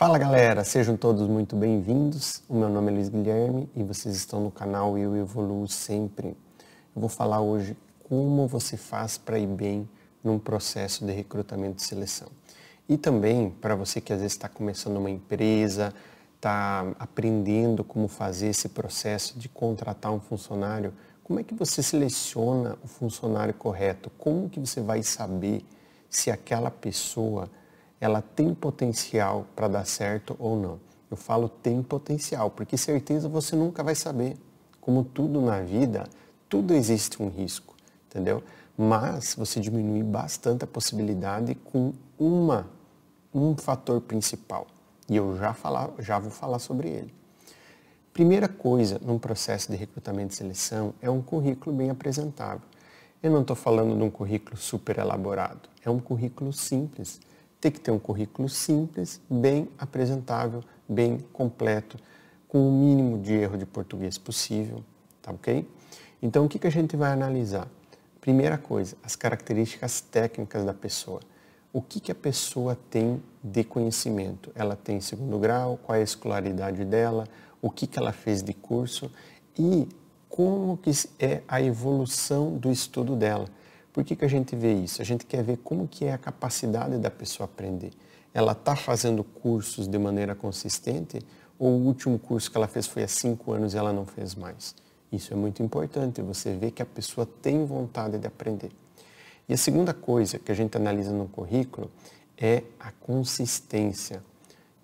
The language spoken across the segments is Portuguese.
Fala galera, sejam todos muito bem-vindos. O meu nome é Luiz Guilherme e vocês estão no canal Eu Evoluo Sempre. Eu vou falar hoje como você faz para ir bem num processo de recrutamento e seleção. E também para você que às vezes está começando uma empresa, está aprendendo como fazer esse processo de contratar um funcionário, como é que você seleciona o funcionário correto? Como que você vai saber se aquela pessoa ela tem potencial para dar certo ou não. Eu falo tem potencial, porque certeza você nunca vai saber. Como tudo na vida, tudo existe um risco, entendeu? Mas você diminui bastante a possibilidade com uma um fator principal, e eu já falar, já vou falar sobre ele. Primeira coisa num processo de recrutamento e seleção é um currículo bem apresentável. Eu não estou falando de um currículo super elaborado, é um currículo simples tem que ter um currículo simples, bem apresentável, bem completo, com o mínimo de erro de português possível, tá ok? Então, o que, que a gente vai analisar? Primeira coisa, as características técnicas da pessoa. O que, que a pessoa tem de conhecimento? Ela tem segundo grau? Qual é a escolaridade dela? O que, que ela fez de curso? E como que é a evolução do estudo dela? Por que, que a gente vê isso? A gente quer ver como que é a capacidade da pessoa aprender. Ela está fazendo cursos de maneira consistente ou o último curso que ela fez foi há cinco anos e ela não fez mais? Isso é muito importante, você vê que a pessoa tem vontade de aprender. E a segunda coisa que a gente analisa no currículo é a consistência.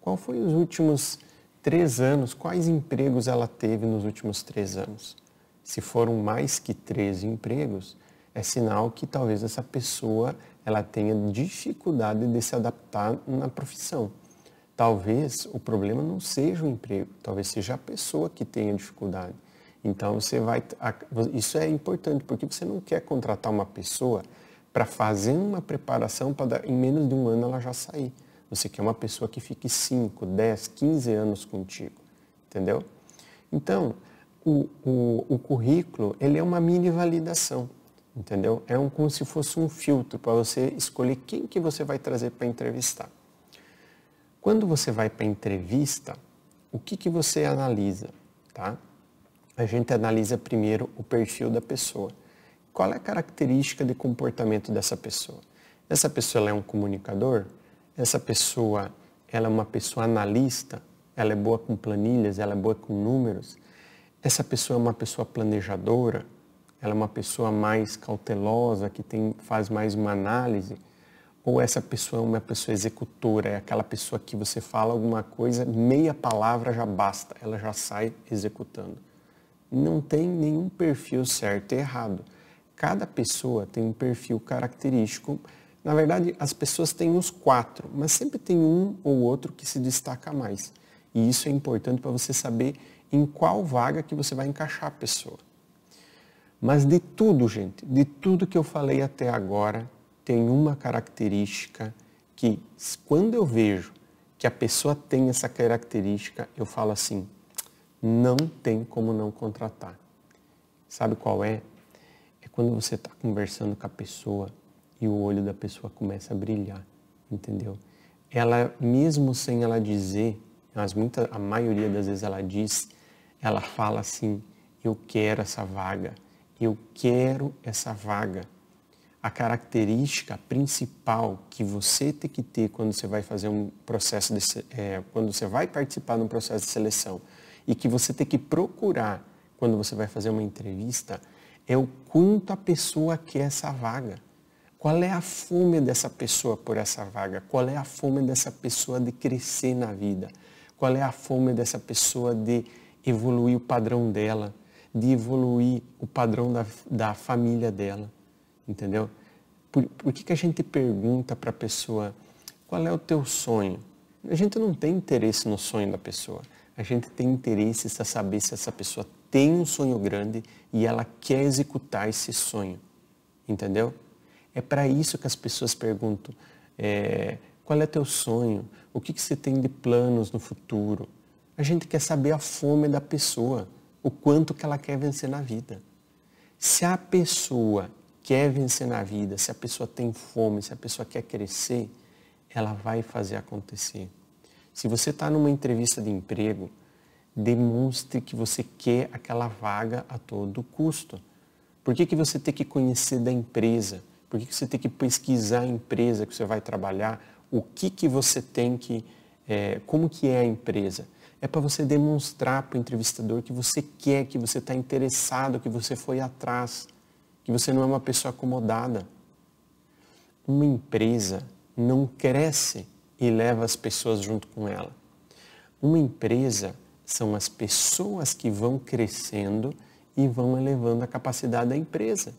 Qual foi os últimos três anos, quais empregos ela teve nos últimos três anos? Se foram mais que três empregos, é sinal que talvez essa pessoa ela tenha dificuldade de se adaptar na profissão. Talvez o problema não seja o emprego, talvez seja a pessoa que tenha dificuldade. Então você vai isso é importante porque você não quer contratar uma pessoa para fazer uma preparação para em menos de um ano ela já sair. Você quer uma pessoa que fique 5, 10, 15 anos contigo, entendeu? Então, o, o, o currículo, ele é uma mini validação entendeu? É um, como se fosse um filtro para você escolher quem que você vai trazer para entrevistar. Quando você vai para entrevista, o que, que você analisa, tá? A gente analisa primeiro o perfil da pessoa. Qual é a característica de comportamento dessa pessoa? Essa pessoa é um comunicador? Essa pessoa ela é uma pessoa analista? Ela é boa com planilhas? Ela é boa com números? Essa pessoa é uma pessoa planejadora? ela é uma pessoa mais cautelosa, que tem, faz mais uma análise, ou essa pessoa é uma pessoa executora, é aquela pessoa que você fala alguma coisa, meia palavra já basta, ela já sai executando. Não tem nenhum perfil certo e errado. Cada pessoa tem um perfil característico. Na verdade, as pessoas têm os quatro, mas sempre tem um ou outro que se destaca mais. E isso é importante para você saber em qual vaga que você vai encaixar a pessoa. Mas de tudo, gente, de tudo que eu falei até agora, tem uma característica que, quando eu vejo que a pessoa tem essa característica, eu falo assim: não tem como não contratar. Sabe qual é? É quando você está conversando com a pessoa e o olho da pessoa começa a brilhar, entendeu? Ela, mesmo sem ela dizer, mas muita, a maioria das vezes ela diz, ela fala assim: eu quero essa vaga eu quero essa vaga. A característica principal que você tem que ter quando você vai fazer um processo, de, é, quando você vai participar de um processo de seleção e que você tem que procurar quando você vai fazer uma entrevista é o quanto a pessoa quer essa vaga. Qual é a fome dessa pessoa por essa vaga? Qual é a fome dessa pessoa de crescer na vida? Qual é a fome dessa pessoa de evoluir o padrão dela? de evoluir o padrão da, da família dela, entendeu? Por, por que, que a gente pergunta para a pessoa qual é o teu sonho? A gente não tem interesse no sonho da pessoa. A gente tem interesse em saber se essa pessoa tem um sonho grande e ela quer executar esse sonho, entendeu? É para isso que as pessoas perguntam é, qual é teu sonho, o que, que você tem de planos no futuro. A gente quer saber a fome da pessoa o quanto que ela quer vencer na vida. Se a pessoa quer vencer na vida, se a pessoa tem fome, se a pessoa quer crescer, ela vai fazer acontecer. Se você está numa entrevista de emprego, demonstre que você quer aquela vaga a todo custo. Por que, que você tem que conhecer da empresa? Por que, que você tem que pesquisar a empresa que você vai trabalhar? O que, que você tem que... É, como que é a empresa? é para você demonstrar para o entrevistador que você quer, que você está interessado, que você foi atrás, que você não é uma pessoa acomodada. Uma empresa não cresce e leva as pessoas junto com ela. Uma empresa são as pessoas que vão crescendo e vão elevando a capacidade da empresa.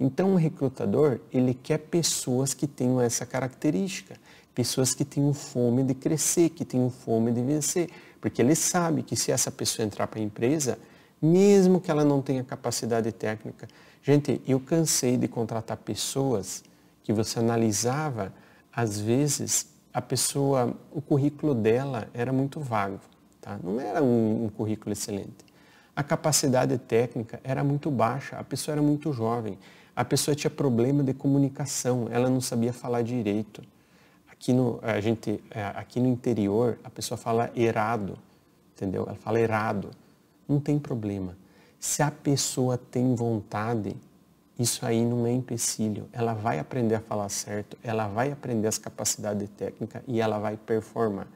Então, um recrutador, ele quer pessoas que tenham essa característica pessoas que têm fome de crescer, que têm fome de vencer, porque ele sabe que se essa pessoa entrar para a empresa, mesmo que ela não tenha capacidade técnica, gente, eu cansei de contratar pessoas que você analisava, às vezes a pessoa, o currículo dela era muito vago, tá? Não era um, um currículo excelente. A capacidade técnica era muito baixa, a pessoa era muito jovem, a pessoa tinha problema de comunicação, ela não sabia falar direito. Aqui no, a gente, é, aqui no interior, a pessoa fala errado, entendeu? Ela fala errado. Não tem problema. Se a pessoa tem vontade, isso aí não é empecilho. Ela vai aprender a falar certo, ela vai aprender as capacidades técnicas e ela vai performar.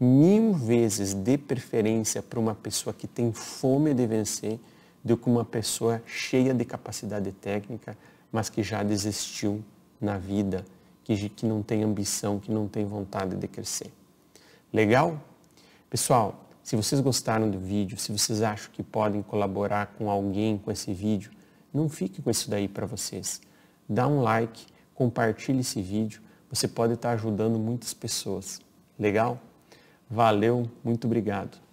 Mil vezes de preferência para uma pessoa que tem fome de vencer do que uma pessoa cheia de capacidade técnica, mas que já desistiu na vida que, que não tem ambição, que não tem vontade de crescer. Legal? Pessoal, se vocês gostaram do vídeo, se vocês acham que podem colaborar com alguém com esse vídeo, não fique com isso daí para vocês. Dá um like, compartilhe esse vídeo, você pode estar ajudando muitas pessoas. Legal? Valeu, muito obrigado.